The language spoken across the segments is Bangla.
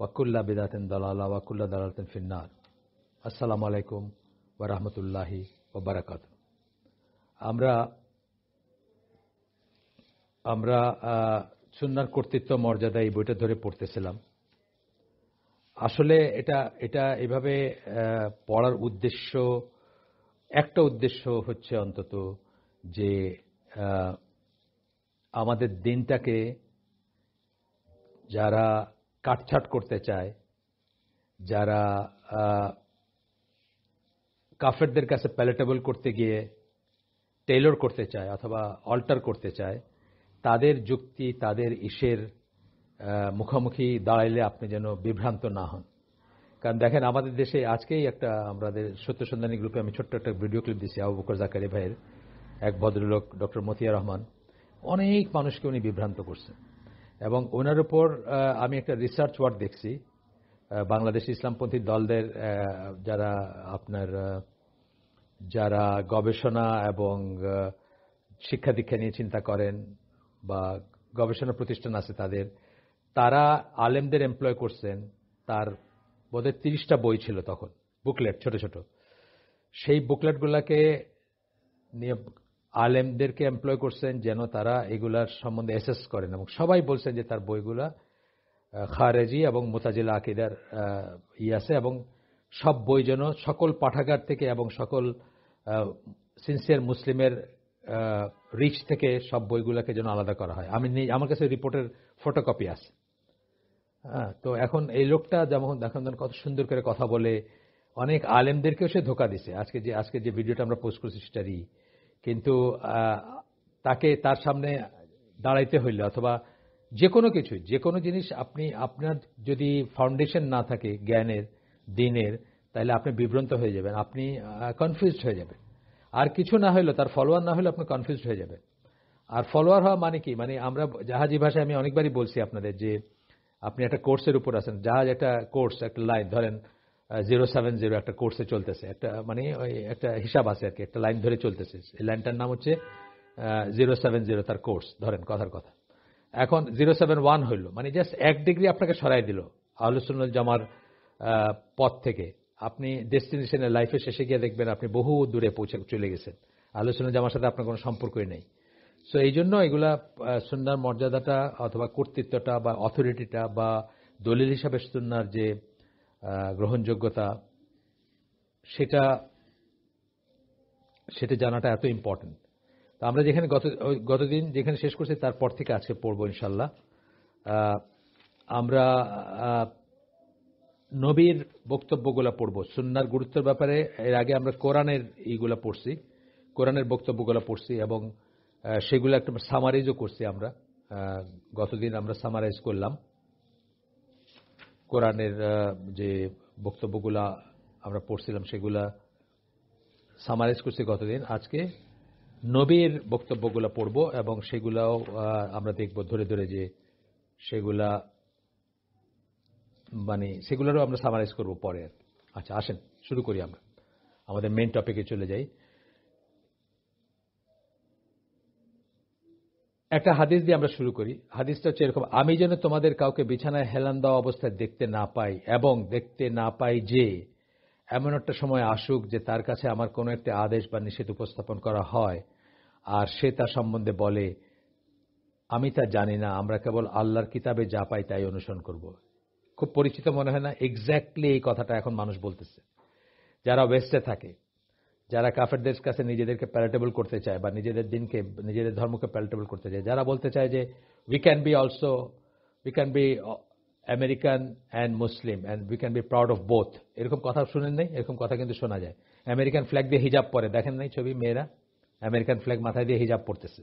ওয়াকুল্লা বিদাতেন দালালা ওয়াকুল্লা দালালতেন ফিন্নার আসসালামু আলাইকুম ওরহমতুল্লাহি ওবরাকাত আমরা আমরা সুন্নার কর্তৃত্ব মর্যাদা এই বইটা ধরে পড়তেছিলাম আসলে এটা এটা এভাবে পড়ার উদ্দেশ্য একটা উদ্দেশ্য হচ্ছে অন্তত যে আমাদের দিনটাকে যারা কাটছাট করতে চায় যারা কাফেরদের কাছে প্যালেটেবল করতে গিয়ে টেলর করতে চায় অথবা অল্টার করতে চায় তাদের যুক্তি তাদের ইসের মুখোমুখি দাঁড়াইলে আপনি যেন বিভ্রান্ত না হন কারণ দেখেন আমাদের দেশে আজকেই একটা আমাদের সত্যসন্ধানী গ্রুপে আমি ছোট্ট একটা ভিডিও ক্লিপ দিয়েছি আবু বকর জাকারি ভাইয়ের এক ভদ্রলোক ডক্টর মতিয়া রহমান অনেক মানুষকে উনি বিভ্রান্ত করছেন এবং ওনার উপর আমি একটা রিসার্চ ওয়ার্ক দেখছি বাংলাদেশ ইসলামপন্থী দলদের যারা আপনার যারা গবেষণা এবং শিক্ষা দীক্ষা নিয়ে চিন্তা করেন বা গবেষণা প্রতিষ্ঠান আছে তাদের তারা আলেমদের এমপ্লয় করছেন তার বোধহয় তিরিশটা বই ছিল তখন বুকলেট ছোট ছোট সেই বুকলেটগুলোকে নিয়ে আলেমদেরকে এমপ্লয় করছেন যেন তারা এগুলার সম্বন্ধে অ্যাসেস করেন এবং সবাই বলছেন যে তার বইগুলা খারেজি এবং মোতাজিলা আকিদার ই আছে এবং সব বই যেন সকল পাঠাগার থেকে এবং সকল সিনসিয়ার মুসলিমের রিচ থেকে সব বইগুলোকে যেন আলাদা করা হয় আমি আমার কাছে রিপোর্টের ফটোকপি আছে হ্যাঁ, তো এখন এই লোকটা যেমন দেখেন কত সুন্দর করে কথা বলে অনেক আলেমদেরকেও সে ধোকা দিছে আজকে যে আজকে যে ভিডিওটা আমরা পোস্ট করছি সেটারই কিন্তু তাকে তার সামনে দাঁড়াইতে হইল অথবা যে কোনো কিছু যে কোনো জিনিস আপনি আপনার যদি ফাউন্ডেশন না থাকে জ্ঞানের দিনের তাহলে আপনি বিভ্রান্ত হয়ে যাবেন আপনি কনফিউজড হয়ে যাবেন আর কিছু না হইলো তার ফলোয়ার না হলে আপনি কনফিউজড হয়ে যাবেন আর ফলোয়ার হওয়া মানে কি মানে আমরা জাহাজি ভাষায় আমি অনেকবারই বলছি আপনাদের যে আপনি একটা কোর্সের উপর আছেন জাহাজ একটা কোর্স একটা লাইন ধরেন জিরো সেভেন জিরো একটা কোর্সে চলতেছে একটা মানে ওই একটা হিসাব আছে আর কি একটা লাইন ধরে চলতেছে এই লাইনটার নাম হচ্ছে জিরো সেভেন জিরো তার কোর্স ধরেন কথার কথা এখন জিরো সেভেন ওয়ান হইল মানে জাস্ট এক ডিগ্রি আপনাকে সরাই দিল আহলুসুল জামার পথ থেকে আপনি ডেস্টিনেশনের লাইফে শেষে গিয়ে দেখবেন আপনি বহু দূরে পৌঁছে চলে গেছেন আলোচনা জামার সাথে আপনার কোনো সম্পর্কই নেই সো এই জন্য এগুলা সুন্দর মর্যাদাটা অথবা কর্তৃত্বটা বা অথরিটিটা বা দলিল হিসাবে সুন্নার যে গ্রহণযোগ্যতা সেটা সেটা জানাটা এত ইম্পর্টেন্ট তো আমরা যেখানে গত গতদিন যেখানে শেষ করছি তারপর থেকে আজকে পড়ব ইনশাল্লাহ আমরা নবীর বক্তব্যগুলো পড়ব সুন্নার গুরুত্বের ব্যাপারে এর আগে আমরা কোরআনের ইগুলো পড়ছি কোরআনের বক্তব্যগুলো পড়ছি এবং সেগুলো একটা সামারাইজও করছি আমরা গতদিন আমরা সামারাইজ করলাম কোরআনের যে বক্তব্যগুলা আমরা পড়ছিলাম সেগুলা সামারাইজ করছি গতদিন আজকে নবীর বক্তব্যগুলো পড়ব এবং সেগুলাও আমরা দেখব ধরে ধরে যে সেগুলা মানে সেগুলোরও আমরা সামারাইজ করব পরে আচ্ছা আসেন শুরু করি আমরা আমাদের মেন টপিকে চলে যাই একটা হাদিস দিয়ে আমরা শুরু করি হাদিসটা হচ্ছে এরকম আমি যেন তোমাদের কাউকে বিছানায় হেলান দেওয়া অবস্থায় দেখতে না পাই এবং দেখতে না পাই যে এমন একটা সময় আসুক যে তার কাছে আমার কোনো একটা আদেশ বা নিষেধ উপস্থাপন করা হয় আর সে তা সম্বন্ধে বলে আমি তা জানি না আমরা কেবল আল্লাহর কিতাবে যা পাই তাই অনুসরণ করব। খুব পরিচিত মনে হয় না এক্স্যাক্টলি এই কথাটা এখন মানুষ বলতেছে যারা ওয়েস্টে থাকে যারা কাফেরদের কাছে নিজেদেরকে প্যালেটেবল করতে চায় বা নিজেদের দিনকে নিজেদের ধর্মকে প্যালেটেবল করতে চায় যারা বলতে চায় যে we can be also we can be American and Muslim and we can be proud of both এরকম কথা শুনেন নেই এরকম কথা কিন্তু শোনা যায় আমেরিকান ফ্ল্যাগ দিয়ে হিজাব পরে দেখেন নাই ছবি মেয়েরা আমেরিকান ফ্ল্যাগ মাথায় দিয়ে হিজাব পড়তেছে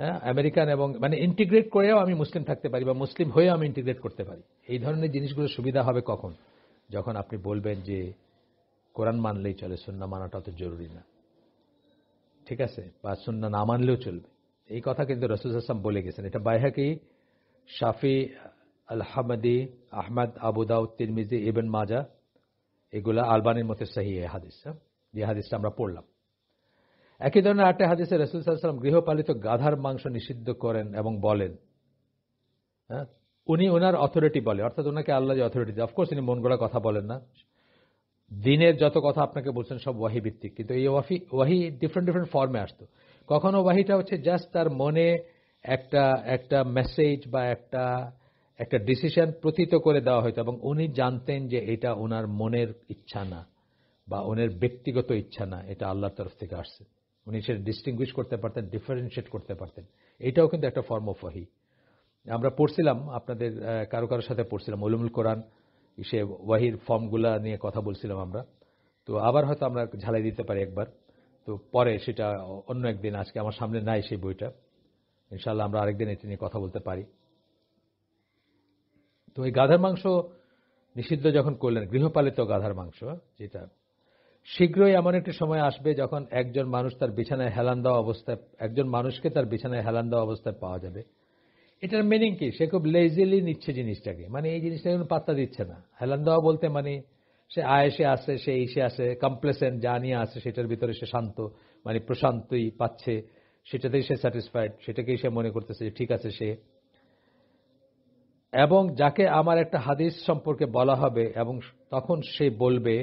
হ্যাঁ আমেরিকান এবং মানে ইন্টিগ্রেট করেও আমি মুসলিম থাকতে পারি বা মুসলিম হয়েও আমি ইন্টিগ্রেট করতে পারি এই ধরনের জিনিসগুলো সুবিধা হবে কখন যখন আপনি বলবেন যে কোরআন মানলেই চলে সুন্না মানাটা অত জরুরি না ঠিক আছে বা সুন্না না মানলেও চলবে এই কথা কিন্তু রসুল হাসাম বলে গেছেন এটা বাইহাকি শাফি আল হামদি আহমদ আবুদাউদ তিরমিজি ইবেন মাজা এগুলা আলবানের মতে সাহি হাদিস হ্যাঁ? যে হাদিসটা আমরা পড়লাম একই ধরনের আটে হাদিসে রসুল সাল্লাম গৃহপালিত গাধার মাংস নিষিদ্ধ করেন এবং বলেন হ্যাঁ উনি ওনার অথরিটি বলে অর্থাৎ ওনাকে আল্লাহ যে অথরিটি অফকোর্স তিনি মন গড়া কথা বলেন না দিনের যত কথা আপনাকে বলছেন সব ওয়াহি ভিত্তিক কিন্তু এই ওয়াহি ওয়াহি ডিফারেন্ট ডিফারেন্ট ফর্মে আসতো কখনো ওয়াহিটা হচ্ছে জাস্ট তার মনে একটা একটা মেসেজ বা একটা একটা ডিসিশন প্রতীত করে দেওয়া হতো এবং উনি জানতেন যে এটা ওনার মনের ইচ্ছা না বা ওনার ব্যক্তিগত ইচ্ছা না এটা আল্লাহর তরফ থেকে আসছে উনি সেটা ডিস্টিংগুইশ করতে পারতেন ডিফারেন্সিয়েট করতে পারতেন এটাও কিন্তু একটা ফর্ম অফ ওয়াহি আমরা পড়ছিলাম আপনাদের কারো কারোর সাথে পড়ছিলাম উলুমুল কোরআন সে ওয়াহির ফর্মগুলা নিয়ে কথা বলছিলাম আমরা তো আবার হয়তো আমরা ঝালাই দিতে পারি একবার তো পরে সেটা অন্য একদিন আজকে আমার সামনে নাই সেই বইটা ইনশাল্লাহ আমরা আরেকদিন এটি নিয়ে কথা বলতে পারি তো এই গাধার মাংস নিষিদ্ধ যখন করলেন গৃহপালিত গাধার মাংস যেটা শীঘ্রই এমন একটি সময় আসবে যখন একজন মানুষ তার বিছানায় হেলান দেওয়া অবস্থায় একজন মানুষকে তার বিছানায় হেলান দেওয়া অবস্থায় পাওয়া যাবে এটার মিনিং কি সে খুব লেজিলি নিচ্ছে জিনিসটাকে মানে এই জিনিসটা কোনো পাত্তা দিচ্ছে না হেলান দেওয়া বলতে মানে সে আয়েসে আসে সে এসে আসে কমপ্লেসেন্ট যা নিয়ে আসে সেটার ভিতরে সে শান্ত মানে প্রশান্তই পাচ্ছে সেটাতেই সে স্যাটিসফাইড সেটাকেই সে মনে করতেছে যে ঠিক আছে সে এবং যাকে আমার একটা হাদিস সম্পর্কে বলা হবে এবং তখন সে বলবে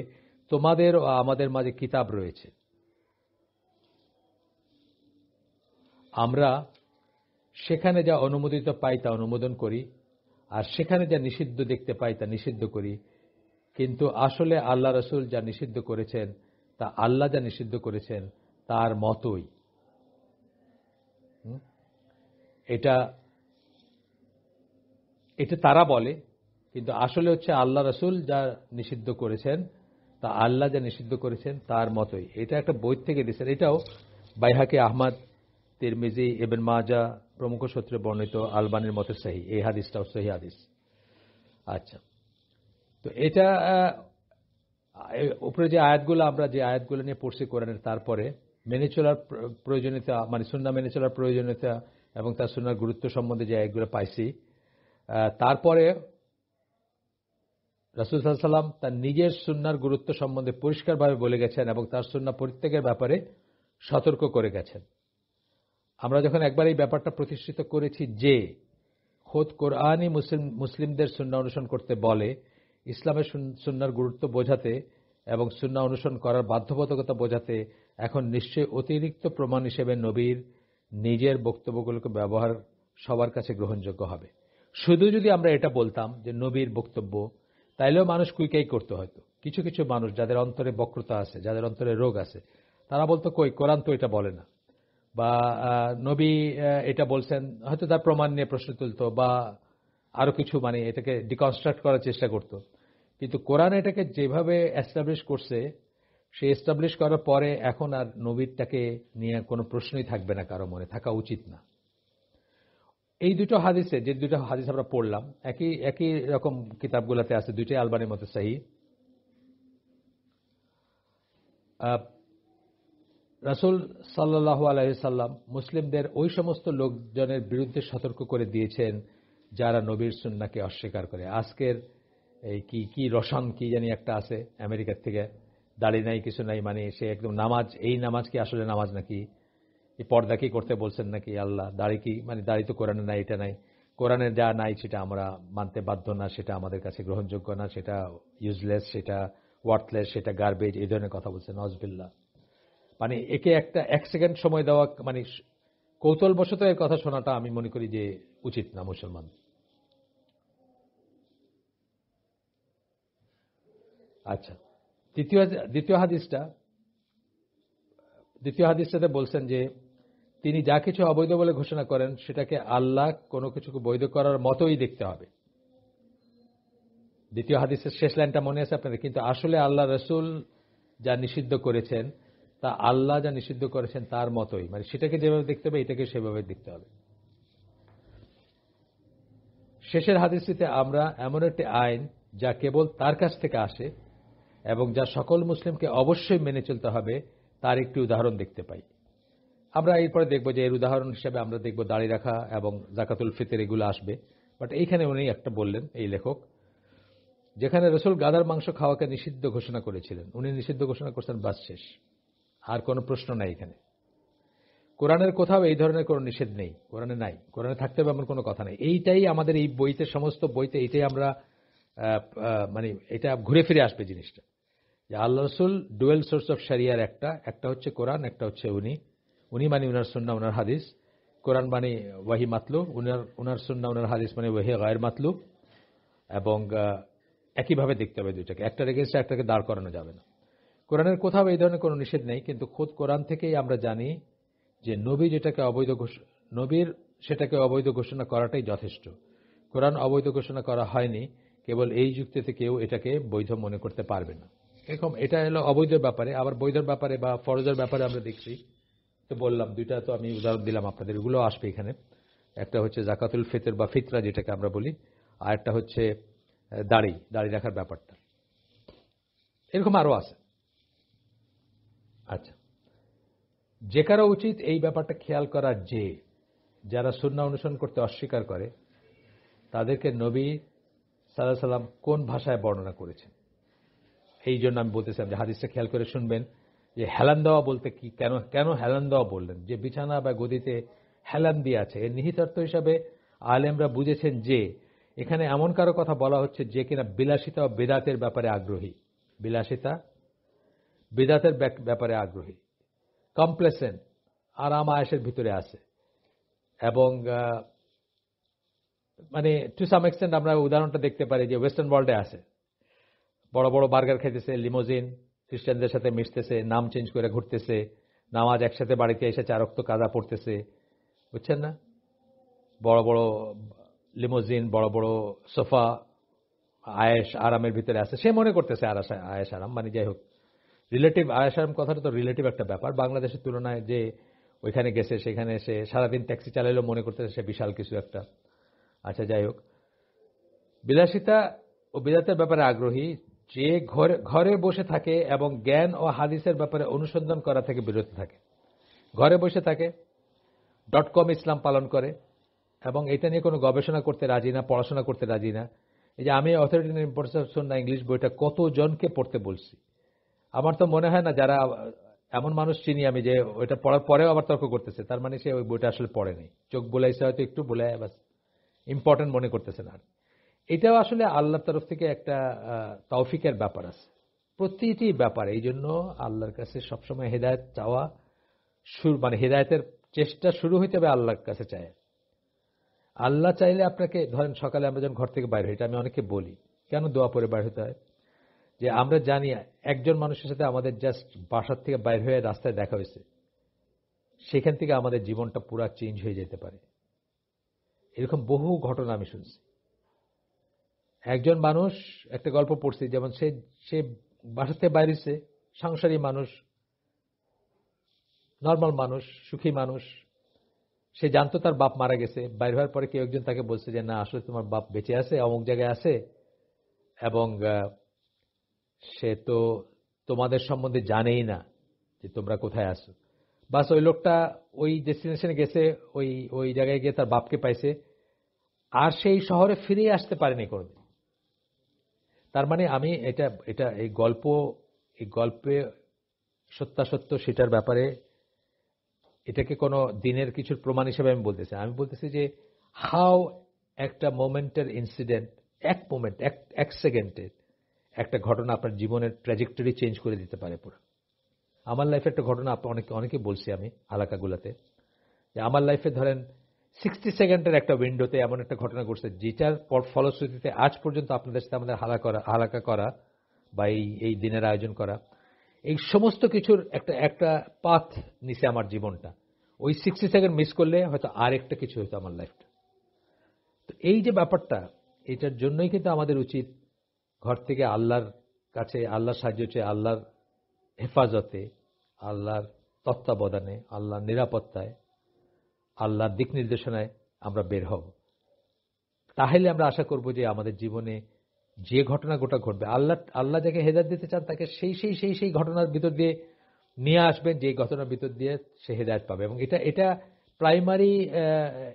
তোমাদের ও আমাদের মাঝে কিতাব রয়েছে আমরা সেখানে যা অনুমোদিত পাই তা অনুমোদন করি আর সেখানে যা নিষিদ্ধ দেখতে পাই তা নিষিদ্ধ করি কিন্তু আসলে আল্লাহ রসুল যা নিষিদ্ধ করেছেন তা আল্লাহ যা নিষিদ্ধ করেছেন তার মতই এটা এটা তারা বলে কিন্তু আসলে হচ্ছে আল্লাহ রসুল যা নিষিদ্ধ করেছেন তা আল্লাহ যা নিষিদ্ধ করেছেন তার মতই এটা একটা বই থেকে দিয়েছেন এটাও বাইহাকে আহমাদ তিরমিজি এবেন মাজা প্রমুখ সূত্রে বর্ণিত আলবানের মতে সাহি এই হাদিসটাও সহি হাদিস আচ্ছা তো এটা উপরে যে আয়াতগুলো আমরা যে আয়াতগুলো নিয়ে পড়ছি কোরআনের তারপরে মেনে চলার প্রয়োজনীয়তা মানে সুন্না মেনে চলার প্রয়োজনীয়তা এবং তার সুন্নার গুরুত্ব সম্বন্ধে যে আয়াতগুলো পাইছি তারপরে রাসুল সাল্লাম তার নিজের সুন্নার গুরুত্ব সম্বন্ধে পরিষ্কারভাবে বলে গেছেন এবং তার সুন্না পরিত্যাগের ব্যাপারে সতর্ক করে গেছেন আমরা যখন একবার এই ব্যাপারটা প্রতিষ্ঠিত করেছি যে খোদ কোরআনই মুসলিম মুসলিমদের সুন্না অনুসরণ করতে বলে ইসলামের সুন্নার গুরুত্ব বোঝাতে এবং সুন্না অনুসরণ করার বাধ্যবাধকতা বোঝাতে এখন নিশ্চয়ই অতিরিক্ত প্রমাণ হিসেবে নবীর নিজের বক্তব্যগুলোকে ব্যবহার সবার কাছে গ্রহণযোগ্য হবে শুধু যদি আমরা এটা বলতাম যে নবীর বক্তব্য তাইলেও মানুষ কুইকাই করতে হয়তো কিছু কিছু মানুষ যাদের অন্তরে বক্রতা আছে যাদের অন্তরে রোগ আছে তারা বলতো কই কোরআন তো এটা বলে না বা নবী এটা বলছেন হয়তো তার প্রমাণ নিয়ে প্রশ্ন তুলত বা আরো কিছু মানে এটাকে ডিকনস্ট্রাক্ট করার চেষ্টা করত কিন্তু কোরআন এটাকে যেভাবে এস্টাবলিশ করছে সে এস্টাবলিশ করার পরে এখন আর নবীরটাকে নিয়ে কোনো প্রশ্নই থাকবে না কারো মনে থাকা উচিত না এই দুটো হাদিসে যে দুটো হাদিস আমরা পড়লাম একই একই রকম কিতাবগুলোতে আছে দুইটাই আলবানের মতো সাহি রাসুল সাল্লাহ আলাইসাল্লাম মুসলিমদের ওই সমস্ত লোকজনের বিরুদ্ধে সতর্ক করে দিয়েছেন যারা নবীর সুন্নাকে অস্বীকার করে আজকের এই কি কি রসাম কি জানি একটা আছে আমেরিকার থেকে দাড়ি নাই কিছু নাই মানে সে একদম নামাজ এই নামাজ কি আসলে নামাজ নাকি এই পর্দা কি করতে বলছেন নাকি আল্লাহ দাড়ি কি মানে দাড়ি তো কোরআনে নাই এটা নাই কোরআনে যা নাই সেটা আমরা মানতে বাধ্য না সেটা আমাদের কাছে গ্রহণযোগ্য না সেটা ইউজলেস সেটা ওয়ার্থলেস সেটা গার্বেজ এই ধরনের কথা বলছেন নজবিল্লা মানে একে একটা এক সেকেন্ড সময় দেওয়া মানে কৌতলবশত এর কথা শোনাটা আমি মনে করি যে উচিত না মুসলমান আচ্ছা দ্বিতীয় দ্বিতীয় হাদিসটা দ্বিতীয় হাদিসটাতে বলছেন যে তিনি যা কিছু অবৈধ বলে ঘোষণা করেন সেটাকে আল্লাহ কোনো কিছুকে বৈধ করার মতোই দেখতে হবে দ্বিতীয় হাদিসের শেষ লাইনটা মনে আছে আপনাদের কিন্তু আসলে আল্লাহ রসুল যা নিষিদ্ধ করেছেন তা আল্লাহ যা নিষিদ্ধ করেছেন তার মতোই মানে সেটাকে যেভাবে দেখতে হবে এটাকে সেভাবে দেখতে হবে শেষের হাদিসটিতে আমরা এমন একটি আইন যা কেবল তার কাছ থেকে আসে এবং যা সকল মুসলিমকে অবশ্যই মেনে চলতে হবে তার একটি উদাহরণ দেখতে পাই আমরা এরপরে দেখব যে এর উদাহরণ হিসেবে আমরা দেখব দাড়ি রাখা এবং জাকাতুল ফিতের এগুলো আসবে বাট এইখানে উনি একটা বললেন এই লেখক যেখানে রসুল গাদার মাংস খাওয়াকে নিষিদ্ধ ঘোষণা করেছিলেন উনি নিষিদ্ধ ঘোষণা করছেন বাস শেষ আর কোনো প্রশ্ন নাই এখানে কোরআনের কোথাও এই ধরনের কোনো নিষেধ নেই কোরআনে নাই কোরআনে থাকতে হবে এমন কোনো কথা নেই এইটাই আমাদের এই বইতে সমস্ত বইতে এটাই আমরা মানে এটা ঘুরে ফিরে আসবে জিনিসটা যে আল্লাহ রসুল ডুয়েল সোর্স অফ সারিয়ার একটা একটা হচ্ছে কোরআন একটা হচ্ছে উনি উনি মানে উনার সুন্না উনার হাদিস কোরআন মানে ওয়াহি মাতলু উনার উনার সুন্না উনার হাদিস মানে ওয়াহি গায়ের মাতলু এবং একইভাবে দেখতে হবে দুইটাকে একটা রেগেস্ট একটাকে দাঁড় করানো যাবে না কোরআনের কোথাও এই ধরনের কোনো নিষেধ নেই কিন্তু খোদ কোরআন থেকেই আমরা জানি যে নবী যেটাকে অবৈধ নবীর সেটাকে অবৈধ ঘোষণা করাটাই যথেষ্ট কোরআন অবৈধ ঘোষণা করা হয়নি কেবল এই যুক্তিতে কেউ এটাকে বৈধ মনে করতে পারবে না এরকম এটা হলো অবৈধ ব্যাপারে আবার বৈধর ব্যাপারে বা ফরজের ব্যাপারে আমরা দেখছি তো বললাম দুইটা তো আমি উদাহরণ দিলাম আপনাদের এগুলো আসবে এখানে একটা হচ্ছে জাকাতুল ফিতর বা ফিতরা যেটাকে আমরা বলি আর একটা হচ্ছে দাড়ি দাড়ি রাখার ব্যাপারটা এরকম আরও আছে আচ্ছা যে কারো উচিত এই ব্যাপারটা খেয়াল করার যে যারা সুন্না অনুসরণ করতে অস্বীকার করে তাদেরকে নবী সাল্লাহ সাল্লাম কোন ভাষায় বর্ণনা করেছেন এই জন্য আমি বলতেছিলাম যে হাদিসটা খেয়াল করে শুনবেন যে হেলান দেওয়া বলতে কি কেন কেন হেলান দেওয়া বললেন যে বিছানা বা গদিতে হেলান দিয়ে আছে এর নিহিতার্থ হিসাবে আলেমরা বুঝেছেন যে এখানে এমন কারো কথা বলা হচ্ছে যে কিনা বিলাসিতা ও বেদাতের ব্যাপারে আগ্রহী বিলাসিতা বেদাতের ব্যাপারে আগ্রহী কমপ্লেসেন্ট আরাম আয়েসের ভিতরে আছে এবং মানে টু সাম এক্সটেন্ট আমরা উদাহরণটা দেখতে পারি যে ওয়েস্টার্ন ওয়ার্ল্ডে আছে বড় বড় বার্গার খাইতেছে লিমোজিন খ্রিস্টানদের সাথে মিশতেছে নাম চেঞ্জ করে ঘুরতেছে নামাজ একসাথে বাড়িতে এসে চারক্ত কাদা পড়তেছে বুঝছেন না বড় বড় লিমোজিন বড় বড় সোফা আয়েস আরামের ভিতরে আছে সে মনে করতেছে আর আয়েস আরাম মানে যাই হোক রিলেটিভ আয়াসারাম কথাটা তো রিলেটিভ একটা ব্যাপার বাংলাদেশের তুলনায় যে ওইখানে গেছে সেখানে এসে সারাদিন ট্যাক্সি চালাইলেও মনে করতে সে বিশাল কিছু একটা আচ্ছা যাই হোক বিলাসিতা ও বিলাতের ব্যাপারে আগ্রহী যে ঘরে ঘরে বসে থাকে এবং জ্ঞান ও হাদিসের ব্যাপারে অনুসন্ধান করা থেকে বিরত থাকে ঘরে বসে থাকে ডট কম ইসলাম পালন করে এবং এটা নিয়ে কোনো গবেষণা করতে রাজি না পড়াশোনা করতে রাজি না এই যে আমি অথরিটি ইম্পর্টেন্স না ইংলিশ বইটা কতজনকে পড়তে বলছি আমার তো মনে হয় না যারা এমন মানুষ চিনি আমি যে ওইটা পড়ার পরেও আবার তর্ক করতেছে তার মানে সে ওই বইটা আসলে পড়েনি চোখ বোলাইছে হয়তো একটু বোলায় বাস ইম্পর্টেন্ট মনে করতেছে না এটাও আসলে আল্লাহর তরফ থেকে একটা তৌফিকের ব্যাপার আছে প্রতিটি ব্যাপার এই জন্য আল্লাহর কাছে সবসময় হেদায়ত চাওয়া শুরু মানে হেদায়তের চেষ্টা শুরু হইতে হবে আল্লাহর কাছে চায় আল্লাহ চাইলে আপনাকে ধরেন সকালে আমরা যখন ঘর থেকে বাইরে হই এটা আমি অনেকে বলি কেন দোয়া পরে বাইরে হতে হয় যে আমরা জানি একজন মানুষের সাথে আমাদের জাস্ট বাসার থেকে বাইর হয়ে রাস্তায় দেখা হয়েছে সেখান থেকে আমাদের জীবনটা পুরা চেঞ্জ হয়ে যেতে পারে এরকম বহু ঘটনা আমি শুনছি একজন মানুষ একটা গল্প পড়ছি যেমন সে সে বাসার থেকে বাইরেছে সাংসারিক মানুষ নর্মাল মানুষ সুখী মানুষ সে জানতো তার বাপ মারা গেছে বাইর হওয়ার পরে কেউ একজন তাকে বলছে যে না আসলে তোমার বাপ বেঁচে আছে অমুক জায়গায় আছে এবং সে তো তোমাদের সম্বন্ধে জানেই না যে তোমরা কোথায় আসো বাস ওই লোকটা ওই ডেস্টিনেশনে গেছে ওই ওই জায়গায় গিয়ে তার বাপকে পাইছে আর সেই শহরে ফিরে আসতে পারেনি কোনো তার মানে আমি এটা এটা এই গল্প এই গল্পে সত্যাসত্য সেটার ব্যাপারে এটাকে কোনো দিনের কিছুর প্রমাণ হিসেবে আমি বলতেছি আমি বলতেছি যে হাউ একটা মোমেন্টের ইনসিডেন্ট এক মোমেন্ট এক সেকেন্ডের একটা ঘটনা আপনার জীবনের ট্র্যাজেক্টরি চেঞ্জ করে দিতে পারে পুরো আমার লাইফে একটা ঘটনা অনেকে অনেকে বলছি আমি আলাকাগুলাতে যে আমার লাইফে ধরেন সিক্সটি সেকেন্ডের একটা উইন্ডোতে এমন একটা ঘটনা ঘটছে যেটার ফলশ্রুতিতে আজ পর্যন্ত আপনাদের সাথে আমাদের হালা করা হালাকা করা বা এই এই দিনের আয়োজন করা এই সমস্ত কিছুর একটা একটা পাথ নিছে আমার জীবনটা ওই সিক্সটি সেকেন্ড মিস করলে হয়তো আর একটা কিছু হতো আমার লাইফটা তো এই যে ব্যাপারটা এটার জন্যই কিন্তু আমাদের উচিত ঘর থেকে আল্লাহর কাছে আল্লাহর সাহায্য চেয়ে আল্লাহর হেফাজতে আল্লাহর তত্ত্বাবধানে আল্লাহর নিরাপত্তায় আল্লাহর দিক নির্দেশনায় আমরা বের হব তাহলে আমরা আশা করব যে আমাদের জীবনে যে ঘটনা গোটা ঘটবে আল্লাহ আল্লাহ যাকে হেদায়ত দিতে চান তাকে সেই সেই সেই সেই ঘটনার ভিতর দিয়ে নিয়ে আসবেন যে ঘটনার ভিতর দিয়ে সে হেদায়ত পাবে এবং এটা এটা প্রাইমারি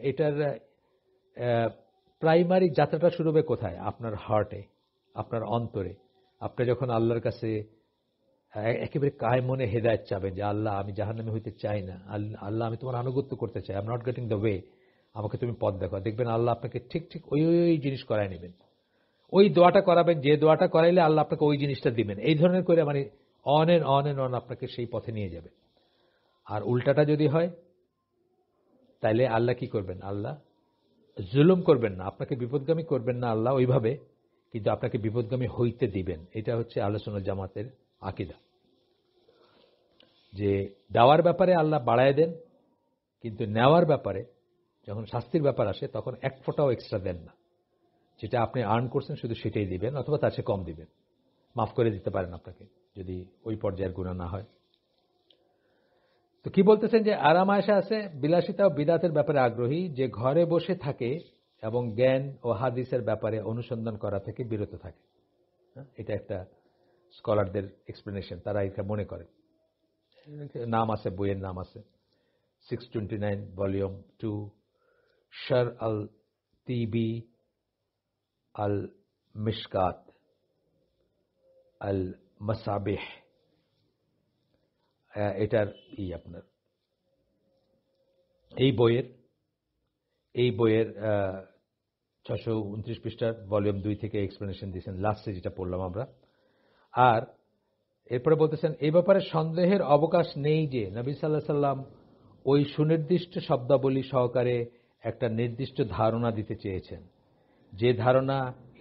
এটার প্রাইমারি যাত্রাটা শুরু হবে কোথায় আপনার হার্টে আপনার অন্তরে আপনি যখন আল্লাহর কাছে একেবারে কায় মনে হেদায়ত চাবেন যে আল্লাহ আমি জাহান্নামে হইতে চাই না আল্লাহ আমি তোমার আনুগত্য করতে চাই I'm not getting the way আমাকে তুমি পদ দেখো দেখবেন আল্লাহ আপনাকে ঠিক ঠিক ওই ওই জিনিস করাই নেবেন ওই দোয়াটা করাবেন যে দোয়াটা করাইলে আল্লাহ আপনাকে ওই জিনিসটা দিবেন এই ধরনের করে মানে on and on and on আপনাকে সেই পথে নিয়ে যাবে আর উল্টাটা যদি হয় তাইলে আল্লাহ কি করবেন আল্লাহ জুলুম করবেন না আপনাকে বিপদগামী করবেন না আল্লাহ ওইভাবে কিন্তু আপনাকে বিপদগামী হইতে দিবেন এটা হচ্ছে আলোচনা জামাতের আকিদা যে দেওয়ার ব্যাপারে আল্লাহ বাড়ায় দেন কিন্তু নেওয়ার ব্যাপারে যখন শাস্তির ব্যাপার আসে তখন এক ফোটাও এক্সট্রা দেন না যেটা আপনি আর্ন করছেন শুধু সেটাই দিবেন অথবা তার চেয়ে কম দিবেন মাফ করে দিতে পারেন আপনাকে যদি ওই পর্যায়ের গুণা না হয় তো কি বলতেছেন যে আরাম আয়সা আছে বিলাসিতা ও বিদাতের ব্যাপারে আগ্রহী যে ঘরে বসে থাকে এবং জ্ঞান ও হাদিসের ব্যাপারে অনুসন্ধান করা থেকে বিরত থাকে হ্যাঁ? এটা একটা স্কলারদের এক্সপ্লেনেশন তারা এটা মনে করে নাম আছে বইয়ের নাম আছে six twenty nine volume two শর আল তিবি আল মিসকাত আল মসাবেহ এটার ই আপনার এই বইয়ের এই বইয়ের ছশো উনত্রিশ পৃষ্ঠার ভলিউম দুই থেকে এক্সপ্লেনেশন দিয়েছেন লাস্টে যেটা পড়লাম আমরা আর এরপরে বলতেছেন এই ব্যাপারে সন্দেহের অবকাশ নেই যে নবী সাল্লাহ সাল্লাম ওই সুনির্দিষ্ট শব্দাবলী সহকারে একটা নির্দিষ্ট ধারণা দিতে চেয়েছেন যে ধারণা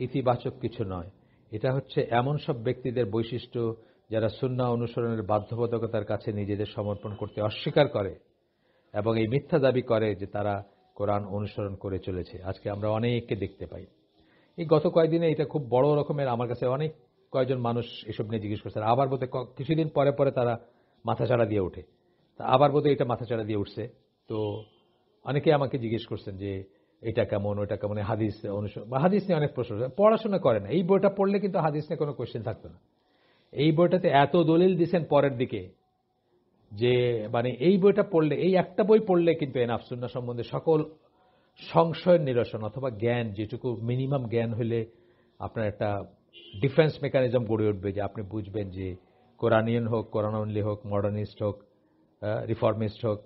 ইতিবাচক কিছু নয় এটা হচ্ছে এমন সব ব্যক্তিদের বৈশিষ্ট্য যারা সুন্না অনুসরণের বাধ্যবাধকতার কাছে নিজেদের সমর্পণ করতে অস্বীকার করে এবং এই মিথ্যা দাবি করে যে তারা কোরআন অনুসরণ করে চলেছে আজকে আমরা অনেককে দেখতে পাই এই গত কয়েকদিনে এটা খুব বড় রকমের আমার কাছে অনেক কয়েকজন মানুষ এসব নিয়ে জিজ্ঞেস করছে আবার বোধে কিছুদিন পরে পরে তারা মাথা চাড়া দিয়ে ওঠে তা আবার বোধে এটা মাথা চাড়া দিয়ে উঠছে তো অনেকে আমাকে জিজ্ঞেস করছেন যে এটা কেমন ওইটা কেমন হাদিস অনুসরণ বা হাদিস নিয়ে অনেক প্রশ্ন পড়াশোনা করে না এই বইটা পড়লে কিন্তু হাদিস নিয়ে কোনো কোয়েশ্চেন থাকতো না এই বইটাতে এত দলিল দিচ্ছেন পরের দিকে যে মানে এই বইটা পড়লে এই একটা বই পড়লে কিন্তু এনাফ সুন্না সম্বন্ধে সকল সংশয়ের নিরসন অথবা জ্ঞান যেটুকু মিনিমাম জ্ঞান হলে আপনার একটা ডিফেন্স মেকানিজম গড়ে উঠবে যে আপনি বুঝবেন যে কোরআনিয়ান হোক কোরআনলি হোক মডার্নিস্ট হোক রিফর্মিস্ট হোক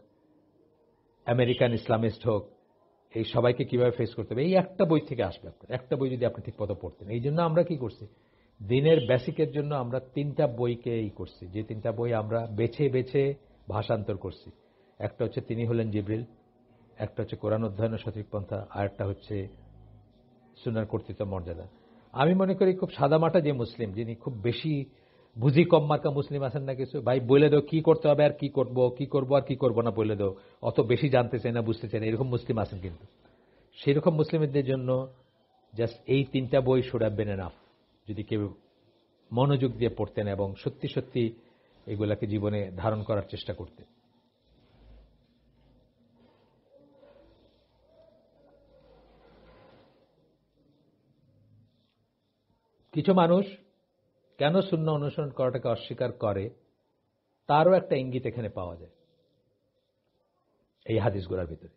আমেরিকান ইসলামিস্ট হোক এই সবাইকে কিভাবে ফেস করতে হবে এই একটা বই থেকে আসবে আপনার একটা বই যদি আপনি ঠিক পথে পড়তেন এই জন্য আমরা কি করছি দিনের বেসিকের জন্য আমরা তিনটা বইকে এই করছি যে তিনটা বই আমরা বেছে বেছে ভাষান্তর করছি একটা হচ্ছে তিনি হলেন জিব্রিল একটা হচ্ছে কোরআন অধ্যয়ন সঠিক পন্থা আর একটা হচ্ছে সুনার কর্তৃত্ব মর্যাদা আমি মনে করি খুব সাদামাটা যে মুসলিম যিনি খুব বেশি বুঝি কম মার্কা মুসলিম আছেন না কিছু ভাই বলে দাও কি করতে হবে আর কি করব কি করব আর কি করব না বলে দাও অত বেশি জানতে চাই না বুঝতে চাই না এরকম মুসলিম আছেন কিন্তু সেরকম মুসলিমদের জন্য জাস্ট এই তিনটা বই সুরাব বেন এনাফ যদি কেউ মনোযোগ দিয়ে পড়তেন এবং সত্যি সত্যি এগুলাকে জীবনে ধারণ করার চেষ্টা করতেন কিছু মানুষ কেন শূন্য অনুসরণ করাটাকে অস্বীকার করে তারও একটা ইঙ্গিত এখানে পাওয়া যায় এই হাদিসগুলোর ভিতরে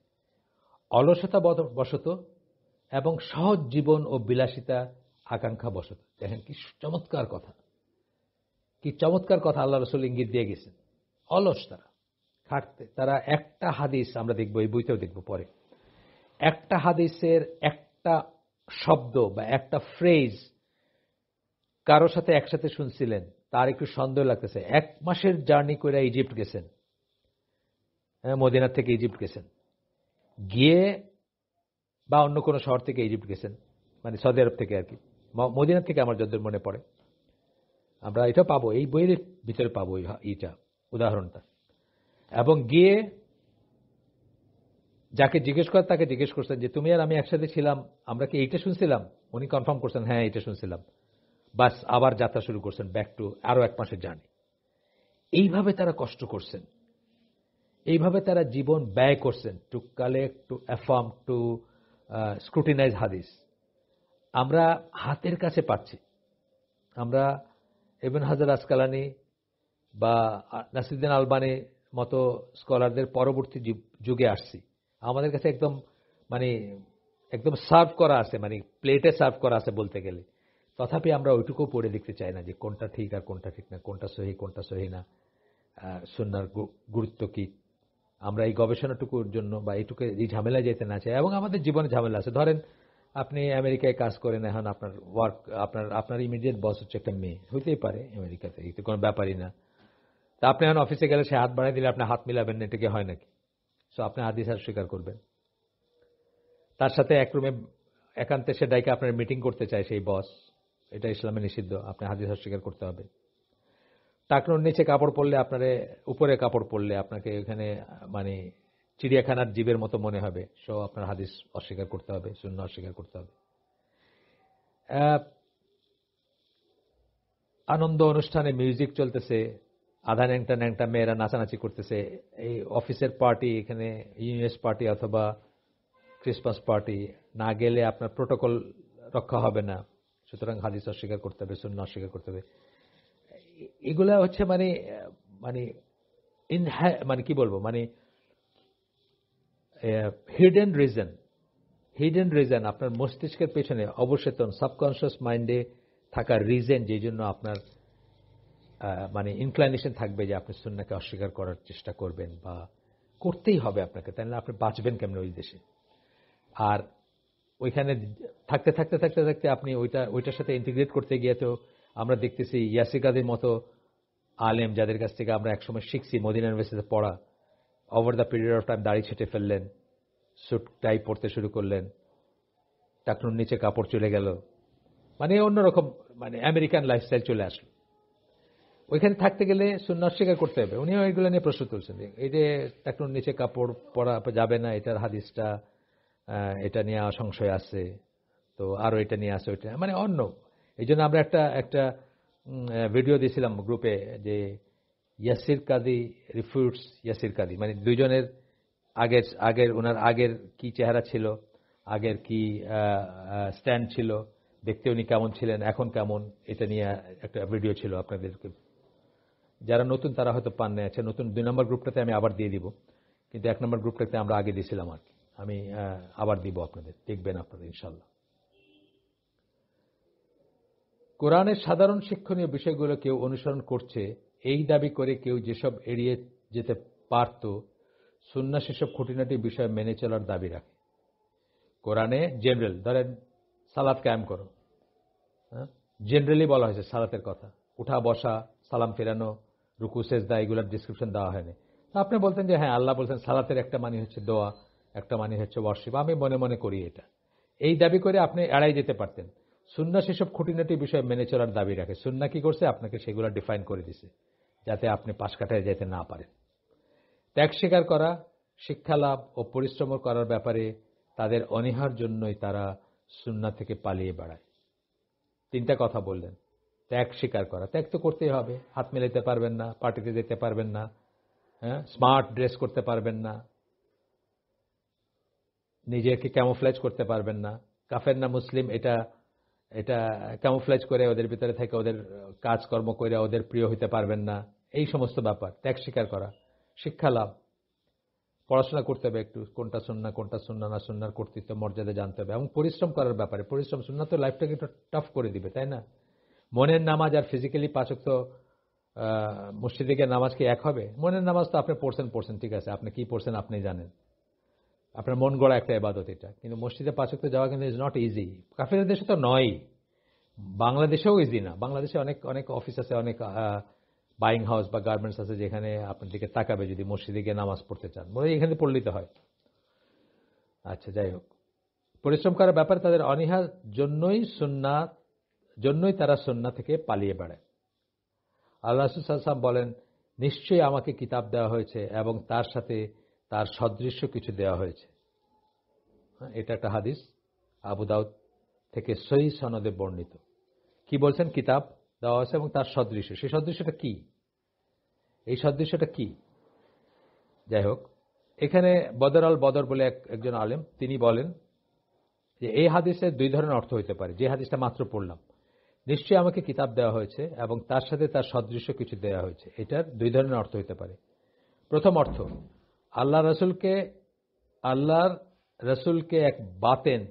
অলসতা বশত এবং সহজ জীবন ও বিলাসিতা আকাঙ্ক্ষা বসত দেখেন কি চমৎকার কথা কি চমৎকার কথা আল্লাহ রসুল ইঙ্গিত দিয়ে গেছেন অলস তারা খাটতে তারা একটা হাদিস আমরা দেখবো এই বইতেও দেখবো পরে একটা হাদিসের একটা শব্দ বা একটা ফ্রেজ কারো সাথে একসাথে শুনছিলেন তার একটু সন্দেহ লাগতেছে এক মাসের জার্নি করে ইজিপ্ট গেছেন হ্যাঁ, মদিনার থেকে ইজিপ্ট গেছেন গিয়ে বা অন্য কোনো শহর থেকে ইজিপ্ট গেছেন মানে সৌদি আরব থেকে আর কি মদিনা থেকে আমার যতদূর মনে পড়ে আমরা এটা পাবো এই বইয়ের ভিতরে পাবো এইটা উদাহরণটা এবং গিয়ে যাকে জিজ্ঞেস করে তাকে জিজ্ঞেস করছেন যে তুমি আর আমি একসাথে ছিলাম আমরা কি এইটা শুনছিলাম উনি কনফার্ম করছেন হ্যাঁ এটা শুনছিলাম বাস আবার যাত্রা শুরু করছেন ব্যাক টু আরও এক মাসের জার্নি এইভাবে তারা কষ্ট করছেন এইভাবে তারা জীবন ব্যয় করছেন to collect to affirm to scrutinise হাদিস আমরা হাতের কাছে পাচ্ছি আমরা এবেন হাজার আসকালানি বা নাসিদ্দিন আলবানি মতো স্কলারদের পরবর্তী যুগে আসছি আমাদের কাছে একদম মানে একদম সার্ভ করা আছে মানে প্লেটে সার্ভ করা আছে বলতে গেলে তথাপি আমরা ওইটুকু পড়ে দেখতে চাই না যে কোনটা ঠিক আর কোনটা ঠিক না কোনটা সহি কোনটা সহি না সুন্নার গুরুত্ব কি আমরা এই গবেষণাটুকুর জন্য বা এইটুকু এই ঝামেলায় যেতে না চাই এবং আমাদের জীবনে ঝামেলা আছে ধরেন আপনি আমেরিকায় কাজ করেন এখন আপনার ওয়ার্ক আপনার আপনার ইমিডিয়েট বস হচ্ছে একটা মেয়ে হইতেই পারে আমেরিকাতে এটা কোনো ব্যাপারই না তা আপনি এখন অফিসে গেলে সে হাত বাড়াই দিলে আপনি হাত মিলাবেন না এটাকে হয় নাকি সো আপনি আদিস আর স্বীকার করবেন তার সাথে এক রুমে একান্তে সে ডাইকে আপনার মিটিং করতে চায় সেই বস এটা ইসলামে নিষিদ্ধ আপনি হাদিস স্বীকার করতে হবে টাকনোর নিচে কাপড় পরলে আপনারে উপরে কাপড় পরলে আপনাকে এখানে মানে চিড়িয়াখানার জীবের মতো মনে হবে সো আপনার হাদিস অস্বীকার করতে হবে শূন্য অস্বীকার করতে হবে আনন্দ অনুষ্ঠানে মিউজিক চলতেছে আধা ন্যাংটা ন্যাংটা মেয়েরা নাচানাচি করতেছে এই অফিসের পার্টি এখানে ইউএস পার্টি অথবা ক্রিসমাস পার্টি না গেলে আপনার প্রোটোকল রক্ষা হবে না সুতরাং হাদিস অস্বীকার করতে হবে শূন্য অস্বীকার করতে হবে এগুলা হচ্ছে মানে মানে ইন মানে কি বলবো মানে হিডেন রিজন হিডেন রিজন আপনার মস্তিষ্কের পেছনে অবচেতন সাবকনশিয়াস মাইন্ডে থাকা রিজন যে জন্য আপনার মানে ইনক্লাইনেশন থাকবে যে আপনি সুন্নাকে অস্বীকার করার চেষ্টা করবেন বা করতেই হবে আপনাকে তাহলে আপনি বাঁচবেন কেমন ওই দেশে আর ওইখানে থাকতে থাকতে থাকতে থাকতে আপনি ওইটা ওইটার সাথে ইন্টিগ্রেট করতে গিয়ে তো আমরা দেখতেছি ইয়াসিকাদের মতো আলেম যাদের কাছ থেকে আমরা একসময় শিখছি মদিনা ইউনিভার্সিটিতে পড়া over the period of time দাড়ি ছেটে ফেললেন স্যুট টাই পরতে শুরু করলেন টাকনুর নিচে কাপড় চলে গেল মানে অন্যরকম মানে আমেরিকান লাইফস্টাইল চলে আসলো ওইখানে থাকতে গেলে সুন্নার স্বীকার করতে হবে উনিও এইগুলো নিয়ে প্রশ্ন তুলছেন এই যে টাকনুর নিচে কাপড় পরা যাবে না এটার হাদিসটা এটা নিয়ে সংশয় আছে তো আরও এটা নিয়ে আসে ওইটা মানে অন্য এই জন্য আমরা একটা একটা ভিডিও দিয়েছিলাম গ্রুপে যে ইয়াসির কাদি রিফিউটস ইয়াসির কাদি মানে দুইজনের আগের আগের ওনার আগের কি চেহারা ছিল আগের কি স্ট্যান্ড ছিল দেখতে উনি কেমন ছিলেন এখন কেমন এটা নিয়ে একটা ভিডিও ছিল আপনাদেরকে যারা নতুন তারা হয়তো পান না আচ্ছা, আছে নতুন দুই নম্বর গ্রুপটাতে আমি আবার দিয়ে দিব কিন্তু এক নম্বর গ্রুপটাতে আমরা আগে দিয়েছিলাম আর কি আমি আবার দিব আপনাদের দেখবেন আপনাদের ইনশাল্লাহ কোরআনের সাধারণ শিক্ষণীয় বিষয়গুলো কেউ অনুসরণ করছে এই দাবি করে কেউ যেসব এড়িয়ে যেতে পারত সুন্না সেসব খুঁটিনাটি বিষয় মেনে চলার দাবি রাখে কোরআনে জেনারেল ধরেন সালাদ কায়েম করো জেনারেলি হ্যাঁ? বলা হয়েছে সালাতের কথা উঠা বসা সালাম ফেরানো রুকু সেজদা এগুলোর ডিসক্রিপশন দেওয়া হয়নি তা আপনি বলতেন যে হ্যাঁ আল্লাহ বলছেন সালাতের একটা মানি হচ্ছে দোয়া একটা মানি হচ্ছে বর্ষিপ আমি মনে মনে করি এটা এই দাবি করে আপনি এড়াই যেতে পারতেন সুন্না সেসব খুঁটিনাটি বিষয় মেনে চলার দাবি রাখে সুন্না কি করছে আপনাকে সেগুলো ডিফাইন করে দিছে যাতে আপনি পাশ কাটায় যেতে না পারেন ত্যাগ স্বীকার করা শিক্ষা লাভ ও পরিশ্রম করার ব্যাপারে তাদের অনীহার জন্যই তারা সুন্না থেকে পালিয়ে বেড়ায় তিনটা কথা বললেন ত্যাগ স্বীকার করা ত্যাগ তো করতেই হবে হাত মেলাতে পারবেন না পার্টিতে যেতে পারবেন না হ্যাঁ স্মার্ট ড্রেস করতে পারবেন না নিজেকে ক্যামোফ্লাইজ করতে পারবেন না কাফের না মুসলিম এটা এটা ক্যামোফ্লাইজ করে ওদের ভিতরে থেকে ওদের কাজকর্ম করে ওদের প্রিয় হইতে পারবেন না এই সমস্ত ব্যাপার ত্যাগ স্বীকার করা শিক্ষা লাভ পড়াশোনা করতে হবে একটু কোনটা শুননা কোনটা শুননা না শুননার কর্তৃত্ব মর্যাদা জানতে হবে এবং পরিশ্রম করার ব্যাপারে পরিশ্রম শুননা তো লাইফটাকে একটু টাফ করে দিবে তাই না মনের নামাজ আর ফিজিক্যালি পাচক্ত তো মসজিদে গিয়ে নামাজ কি এক হবে মনের নামাজ তো আপনি পড়ছেন পড়ছেন ঠিক আছে আপনি কি পড়ছেন আপনি জানেন আপনার মন গড়া একটা এবাদত এটা কিন্তু মসজিদে পাচক্ত যাওয়া কিন্তু ইজ নট ইজি কাফের দেশে তো নয় বাংলাদেশেও ইজি না বাংলাদেশে অনেক অনেক অফিস আছে অনেক বাইং হাউস বা গার্মেন্টস আছে যেখানে আপনার দিকে তাকাবে যদি মসজিদে গিয়ে নামাজ পড়তে চান মনে এখানে পড়লিতে হয় আচ্ছা যাই হোক পরিশ্রম করার ব্যাপারে তাদের অনীহার জন্যই সন্না জন্যই তারা সন্না থেকে পালিয়ে বেড়ায় আল্লাহ সুসালসাম বলেন নিশ্চয়ই আমাকে কিতাব দেওয়া হয়েছে এবং তার সাথে তার সদৃশ্য কিছু দেওয়া হয়েছে হ্যাঁ, এটা একটা হাদিস আবুদাউদ থেকে সহি সনদে বর্ণিত কি বলছেন কিতাব দেওয়া হয়েছে এবং তার সদৃশ্য সেই সদৃশ্যটা কি এই সদৃশ্যটা কি যাই হোক এখানে বদর আল বদর বলে একজন আলেম তিনি বলেন যে এই হাদিসের দুই ধরনের অর্থ হইতে পারে যে হাদিসটা মাত্র পড়লাম নিশ্চয়ই আমাকে কিতাব দেওয়া হয়েছে এবং তার সাথে তার সদৃশ্য কিছু দেওয়া হয়েছে এটার দুই ধরনের অর্থ হইতে পারে প্রথম অর্থ আল্লাহ রসুলকে আল্লাহর রসুলকে এক বাতেন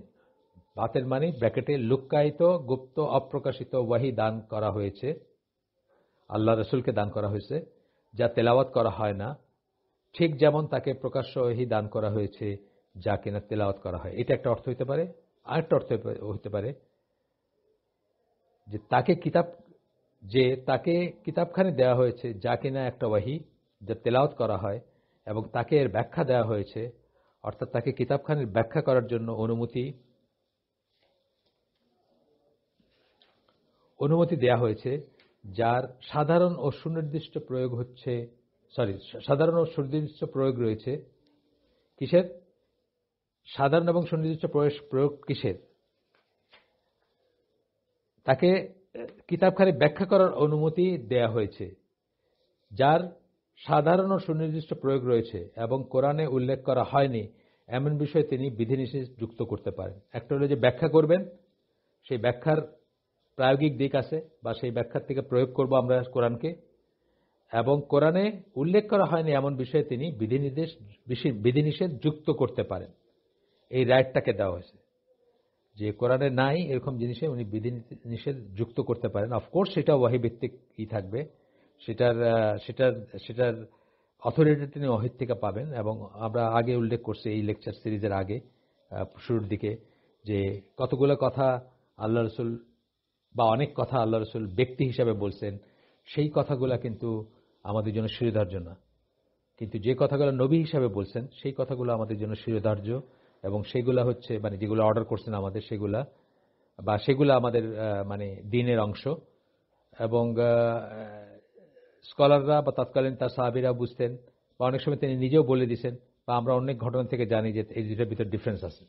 ভাতের মানি ব্র্যাকেটে লুক্কায়িত গুপ্ত অপ্রকাশিত ওয়াহি দান করা হয়েছে আল্লাহ রসুলকে দান করা হয়েছে যা তেলাওয়াত করা হয় না ঠিক যেমন তাকে প্রকাশ্য ওয়াহি দান করা হয়েছে যা কিনা তেলাওয়াত করা হয় এটা একটা অর্থ হইতে পারে আর একটা অর্থ হইতে পারে যে তাকে কিতাব যে তাকে কিতাবখানে দেওয়া হয়েছে যা কিনা একটা ওয়াহি যা তেলাওত করা হয় এবং তাকে এর ব্যাখ্যা দেওয়া হয়েছে অর্থাৎ তাকে কিতাবখানের ব্যাখ্যা করার জন্য অনুমতি অনুমতি দেয়া হয়েছে যার সাধারণ ও সুনির্দিষ্ট প্রয়োগ হচ্ছে সরি সাধারণ ও সুনির্দিষ্ট প্রয়োগ রয়েছে কিসের সাধারণ এবং সুনির্দিষ্ট প্রয়োগ কিসের তাকে কিতাবখানে ব্যাখ্যা করার অনুমতি দেয়া হয়েছে যার সাধারণ ও সুনির্দিষ্ট প্রয়োগ রয়েছে এবং কোরআনে উল্লেখ করা হয়নি এমন বিষয়ে তিনি বিধিনিষেধ যুক্ত করতে পারেন একটা হলো যে ব্যাখ্যা করবেন সেই ব্যাখ্যার প্রায়োগিক দিক আছে বা সেই ব্যাখ্যার থেকে প্রয়োগ করব আমরা কোরআনকে এবং কোরআনে উল্লেখ করা হয়নি এমন বিষয়ে তিনি বিধিনির্দেশ বিধিনিষেধ যুক্ত করতে পারেন এই রাইটটাকে দেওয়া হয়েছে যে কোরআনে নাই এরকম জিনিসে উনি বিধিনিষেধ যুক্ত করতে পারেন অফকোর্স সেটা ওয়াহিভিত্তিক কি থাকবে সেটার সেটার সেটার অথরিটি তিনি অহিত থেকে পাবেন এবং আমরা আগে উল্লেখ করছি এই লেকচার সিরিজের আগে শুরুর দিকে যে কতগুলো কথা আল্লাহ রসুল বা অনেক কথা আল্লাহ রসুল ব্যক্তি হিসাবে বলছেন সেই কথাগুলা কিন্তু আমাদের জন্য শিরোধার্য না কিন্তু যে কথাগুলো নবী হিসাবে বলছেন সেই কথাগুলো আমাদের জন্য শিরোধার্য এবং সেগুলো হচ্ছে মানে যেগুলো অর্ডার করছেন আমাদের সেগুলা বা সেগুলো আমাদের মানে দিনের অংশ এবং স্কলাররা বা তৎকালীন তার সাহাবিরা বুঝতেন বা অনেক সময় তিনি নিজেও বলে দিছেন বা আমরা অনেক ঘটনা থেকে জানি যে এই দুটার ভিতরে ডিফারেন্স আছে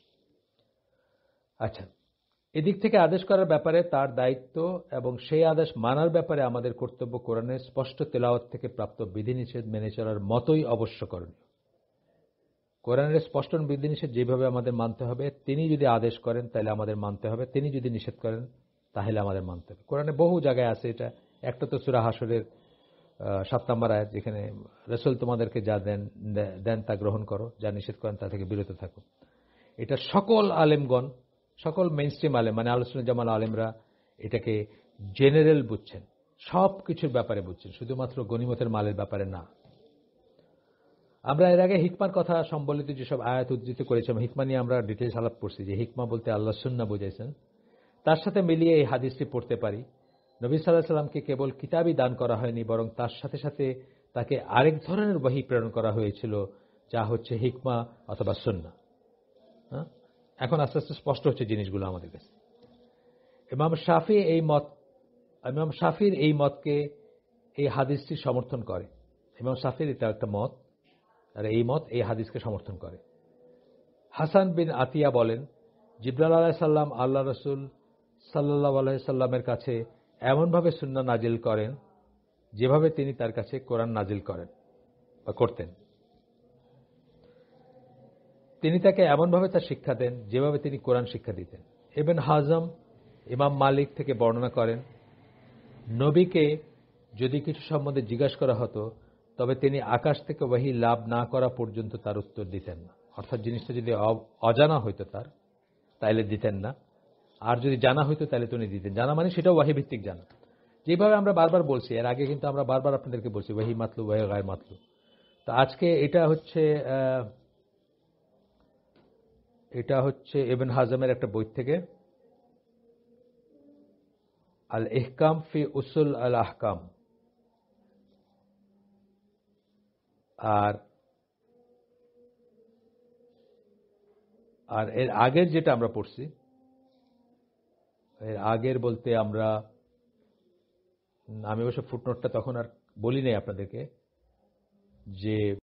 আচ্ছা এদিক থেকে আদেশ করার ব্যাপারে তার দায়িত্ব এবং সেই আদেশ মানার ব্যাপারে আমাদের কর্তব্য কোরআনের স্পষ্ট তেলাওয়াত থেকে প্রাপ্ত বিধিনিষেধ মেনে চলার মতোই অবশ্য করণীয় কোরআনের স্পষ্ট বিধিনিষেধ যেভাবে আমাদের মানতে হবে তিনি যদি আদেশ করেন তাহলে আমাদের মানতে হবে তিনি যদি নিষেধ করেন তাহলে আমাদের মানতে হবে কোরআনে বহু জায়গায় আছে এটা একটা তো সুরা হাসরের সাত নাম্বার আয়াত যেখানে রসুল তোমাদেরকে যা দেন দেন তা গ্রহণ করো যা নিষেধ করেন তা থেকে বিরত থাকো এটা সকল আলেমগণ সকল মেইন স্ট্রিম আলেম মানে আলোচনা জামাল আলেমরা এটাকে জেনারেল বুঝছেন সব কিছুর ব্যাপারে বুঝছেন শুধুমাত্র গণিমতের মালের ব্যাপারে না আমরা এর আগে হিকমার কথা সম্বলিত যেসব আয়াত উদ্ধৃত করেছিলাম হিকমা নিয়ে আমরা ডিটেলস আলাপ করছি যে হিকমা বলতে আল্লাহ সুন্না বুঝেছেন তার সাথে মিলিয়ে এই হাদিসটি পড়তে পারি নবী সাল্লাহ সাল্লামকে কেবল কিতাবই দান করা হয়নি বরং তার সাথে সাথে তাকে আরেক ধরনের বহি প্রেরণ করা হয়েছিল যা হচ্ছে হিকমা অথবা সুন্না হ্যাঁ? এখন আস্তে আস্তে স্পষ্ট হচ্ছে জিনিসগুলো আমাদের কাছে ইমাম শাফি এই মত ইমাম শাফির এই মতকে এই হাদিসটি সমর্থন করে ইমাম শাফির এটা একটা মত আর এই মত এই হাদিসকে সমর্থন করে হাসান বিন আতিয়া বলেন জিব্রাল আলাই সাল্লাম আল্লাহ রসুল সাল্লাহ আলাই সাল্লামের কাছে এমনভাবে সুন্না নাজিল করেন যেভাবে তিনি তার কাছে কোরআন নাজিল করেন বা করতেন তিনি তাকে এমনভাবে তার শিক্ষা দেন যেভাবে তিনি কোরআন শিক্ষা দিতেন এবেন হাজম ইমাম মালিক থেকে বর্ণনা করেন নবীকে যদি কিছু সম্বন্ধে জিজ্ঞাসা করা হতো তবে তিনি আকাশ থেকে ওয়াহি লাভ না করা পর্যন্ত তার উত্তর দিতেন না অর্থাৎ জিনিসটা যদি অজানা হইতো তার তাইলে দিতেন না আর যদি জানা হইতো তাহলে তিনি দিতেন জানা মানে সেটাও ওয়াহি ভিত্তিক জানা যেভাবে আমরা বারবার বলছি এর আগে কিন্তু আমরা বারবার আপনাদেরকে বলছি ওয়াহি মাতলু ওয়াহি গায়ে মাতলু তো আজকে এটা হচ্ছে এটা হচ্ছে এবেন হাজমের একটা বই থেকে আল এহকাম ফি উসুল আল আহকাম আর আর এর আগের যেটা আমরা পড়ছি এর আগের বলতে আমরা আমি অবশ্য ফুটনোটটা তখন আর বলি নাই আপনাদেরকে যে